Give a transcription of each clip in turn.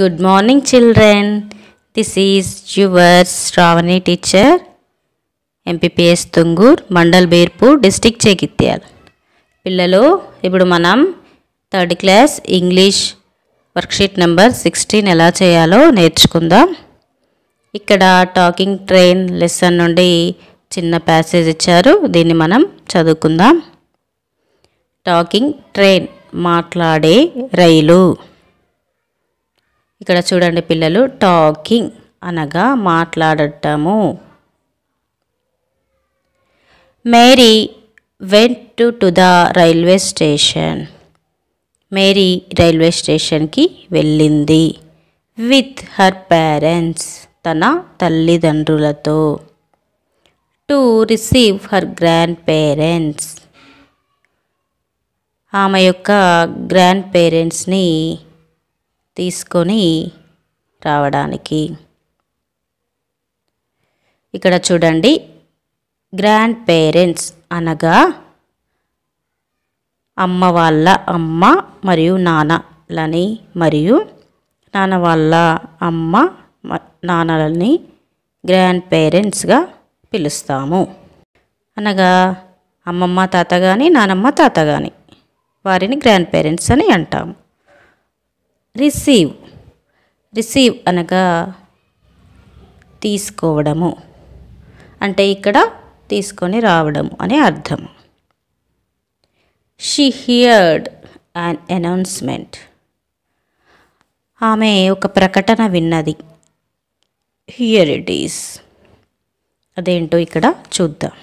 Good morning children This is your Shravani teacher MPPS Tungur mandal Birpur district Jagtial పిల్లలు ఇప్పుడు మనం third class English worksheet number sixteen ఎలా చేయాలో నేర్చుకుందాం ఇక్కడ టాకింగ్ ట్రైన్ లెసన్ నుండి చిన్న ప్యాసేజ్ ఇచ్చారు దీన్ని మనం చదువుకుందాం టాకింగ్ ట్రైన్ మాట్లాడే రైలు ఇక్కడ చూడండి పిల్లలు టాకింగ్ అనగా మాట్లాడటము Mary went to to the railway station Mary railway స్టేషన్కి వెళ్ళింది విత్ హర్ పేరెంట్స్ తన తల్లిదండ్రులతో to receive her grand grandparents ఆమె యొక్క గ్రాండ్ పేరెంట్స్ని తీసుకొని రావడానికి ఇక్కడ చూడండి గ్రాండ్ పేరెంట్స్ అనగా అమ్మ వాళ్ళ అమ్మ మరియు నాన్నలని మరియు నాన్న వాళ్ళ అమ్మ నాన్నలని గ్రాండ్ పేరెంట్స్గా పిలుస్తాము అనగా అమ్మమ్మ తాత కానీ నానమ్మ తాత కానీ వారిని గ్రాండ్ పేరెంట్స్ అని అంటాము రిసీవ్ రిసీవ్ అనగా తీసుకోవడము అంటే ఇక్కడ తీసుకొని రావడము అనే అర్థం షీ హియర్డ్ అన్ అనౌన్స్మెంట్ ఆమె ఒక ప్రకటన విన్నది హియర్ ఇట్ ఈస్ అదేంటో ఇక్కడ చూద్దాం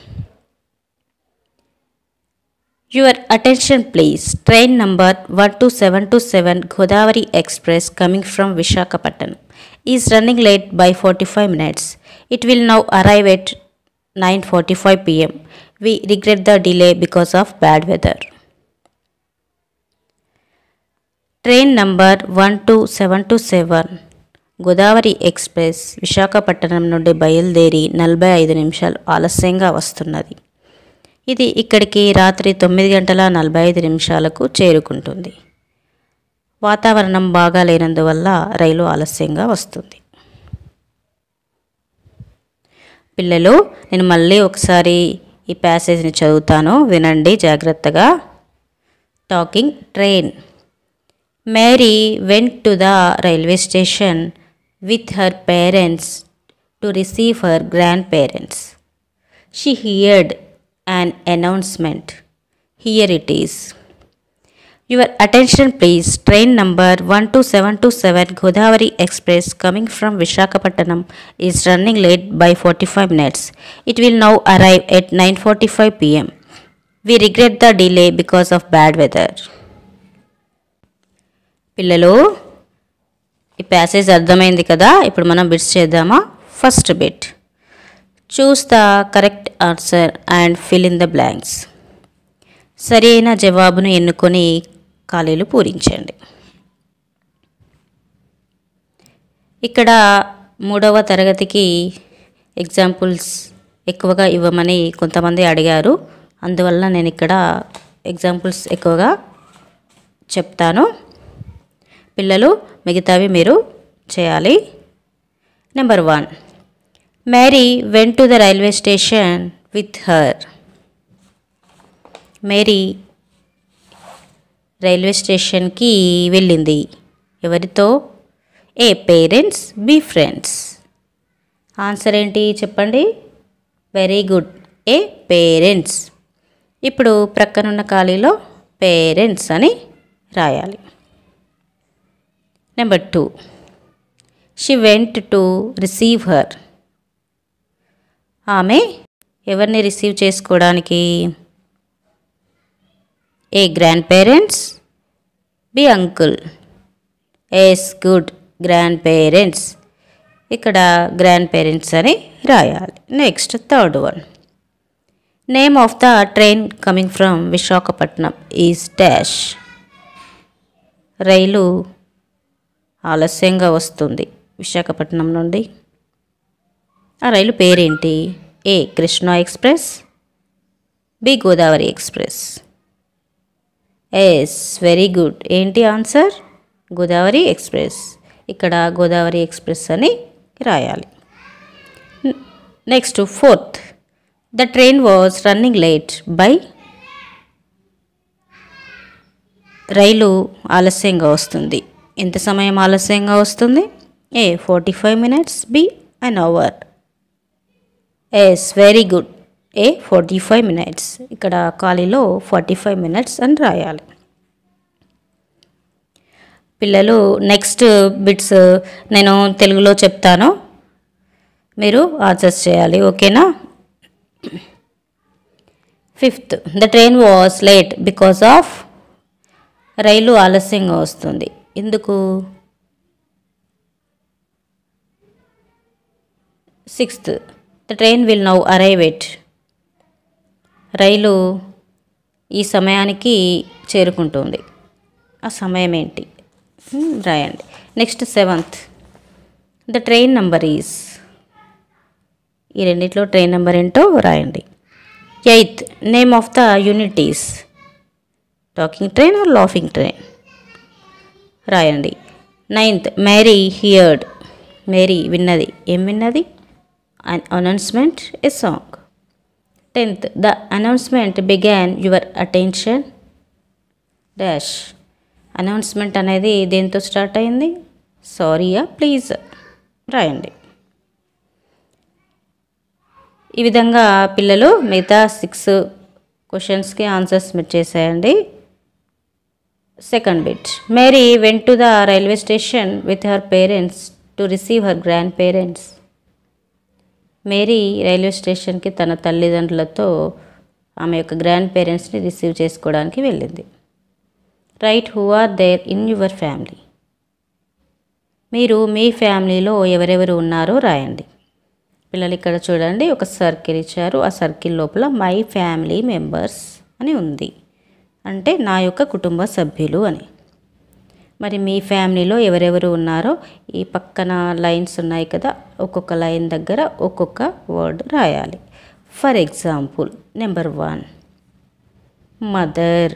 your attention please train number one two seven two seven Godavari express coming from Visakhapatnam is running late by forty five minutes it will now arrive at nine forty five PM we regret the delay because of bad weather train number one two seven two seven Godavari express Visakhapatnam నుండి బయలుదేరి నలభై ఐదు నిమిషాలు ఆలస్యంగా వస్తున్నది ఇది ఇక్కడికి రాత్రి తొమ్మిది గంటల నలభై ఐదు నిమిషాలకు చేరుకుంటుంది వాతావరణం బాగా లేనందువల్ల రైలు ఆలస్యంగా వస్తుంది పిల్లలు నేను మళ్ళీ ఒకసారి ఈ ప్యాసేజ్ని చదువుతాను వినండి జాగ్రత్తగా talking train Mary went to the railway station with her parents to receive her grand grandparents she heard an announcement. Here it is. Your attention please. Train number 12727 Godavari Express coming from Vishakhapatnam is running late by 45 minutes. It will now arrive at 9:45 pm. We regret the delay because of bad weather. పిల్లలు ఈ passage అర్థమైంది కదా ఇప్పుడు మనం bits చేద్దామా first bit choose the correct answer and fill in the blanks సరైన జవాబును ఎన్నుకొని ఖాళీలు పూరించండి ఇక్కడ మూడవ తరగతికి ఎగ్జాంపుల్స్ ఎక్కువగా ఇవ్వమని కొంతమంది అడిగారు అందువల్ల నేను ఇక్కడ ఎగ్జాంపుల్స్ ఎక్కువగా చెప్తాను పిల్లలు మిగతావి మీరు చేయాలి number one Mary went to the railway station with her Mary railway స్టేషన్కి వెళ్ళింది ఎవరితో A parents B friends answer ఏంటి చెప్పండి వెరీ గుడ్ ఏ పేరెంట్స్ ఇప్పుడు ప్రక్కనున్న ఖాళీలో పేరెంట్స్ అని రాయాలి number two she went to receive her ఆమె ఎవరిని రిసీవ్ చేసుకోవడానికి A grandparents B uncle yes good grandparents ఇక్కడ గ్రాండ్ పేరెంట్స్ అని రాయాలి next third one name of the train coming from Visakhapatnam is dash రైలు ఆలస్యంగా వస్తుంది విశాఖపట్నం నుండి ఆ రైలు పేరేంటి A Krishna express B Godavari express yes very good ఏంటి ఆన్సర్ గోదావరి ఎక్స్ప్రెస్ ఇక్కడ గోదావరి ఎక్స్ప్రెస్ అని రాయాలి next fourth the train was running late by రైలు ఆలస్యంగా వస్తుంది ఎంత సమయం ఆలస్యంగా వస్తుంది A forty five minutes B an hour yes very good A forty five minutes ఇక్కడ ఖాళీలో ఫార్టీ ఫైవ్ మినిట్స్ అని రాయాలి పిల్లలు నెక్స్ట్ బిట్స్ నేను తెలుగులో చెప్తాను మీరు ఆన్సర్స్ చేయాలి ఓకేనా fifth the train was late because of రైలు ఆలస్యంగా వస్తుంది ఎందుకు sixth the train will now arrive at రైలు ఈ సమయానికి చేరుకుంటుంది ఆ సమయం ఏంటి రాయండి next seventh the train number is ఈ రెండిట్లో ట్రైన్ నెంబర్ ఏంటో రాయండి eighth name of the unit is talking train or laughing train రాయండి నైన్త్ మేరీ హియర్డ్ మేరీ విన్నది ఏం విన్నది an announcement, a song. Tenth, the announcement began your attention. Dash announcement అనేది దేంతో స్టార్ట్ అయింది సారీయా ప్లీజ్ రాయండి ఈ విధంగా పిల్లలు మిగతా సిక్స్ క్వశ్చన్స్కి ఆన్సర్స్ మీరు చేశాయండి second bit Mary went to the railway station with her parents to receive her grand parents Mary railway స్టేషన్కి తన తల్లిదండ్రులతో ఆమె యొక్క గ్రాండ్ పేరెంట్స్ని రిసీవ్ చేసుకోవడానికి వెళ్ళింది right who are there in your family మీరు మీ ఫ్యామిలీలో ఎవరెవరు ఉన్నారో రాయండి పిల్లలు ఇక్కడ చూడండి ఒక సర్కిల్ ఇచ్చారు ఆ సర్కిల్ లోపల మై ఫ్యామిలీ మెంబర్స్ అని ఉంది అంటే నా యొక్క కుటుంబ సభ్యులు అని మరి మీ ఫ్యామిలీలో ఎవరెవరు ఉన్నారో ఈ పక్కన లైన్స్ ఉన్నాయి కదా ఒక్కొక్క లైన్ దగ్గర ఒక్కొక్క వర్డ్ రాయాలి for example number one mother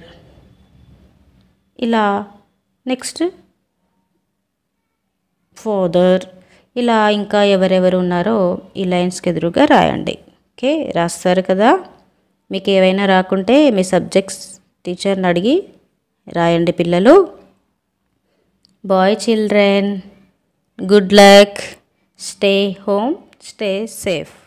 ఇలా నెక్స్ట్ ఫాదర్ ఇలా ఇంకా ఎవరెవరు ఉన్నారో ఈ లైన్స్కి ఎదురుగా రాయండి ఓకే రాస్తారు కదా మీకు ఏవైనా రాకుంటే మీ సబ్జెక్ట్స్ టీచర్ని అడిగి రాయండి పిల్లలు Boy children, good luck. Stay home, stay safe.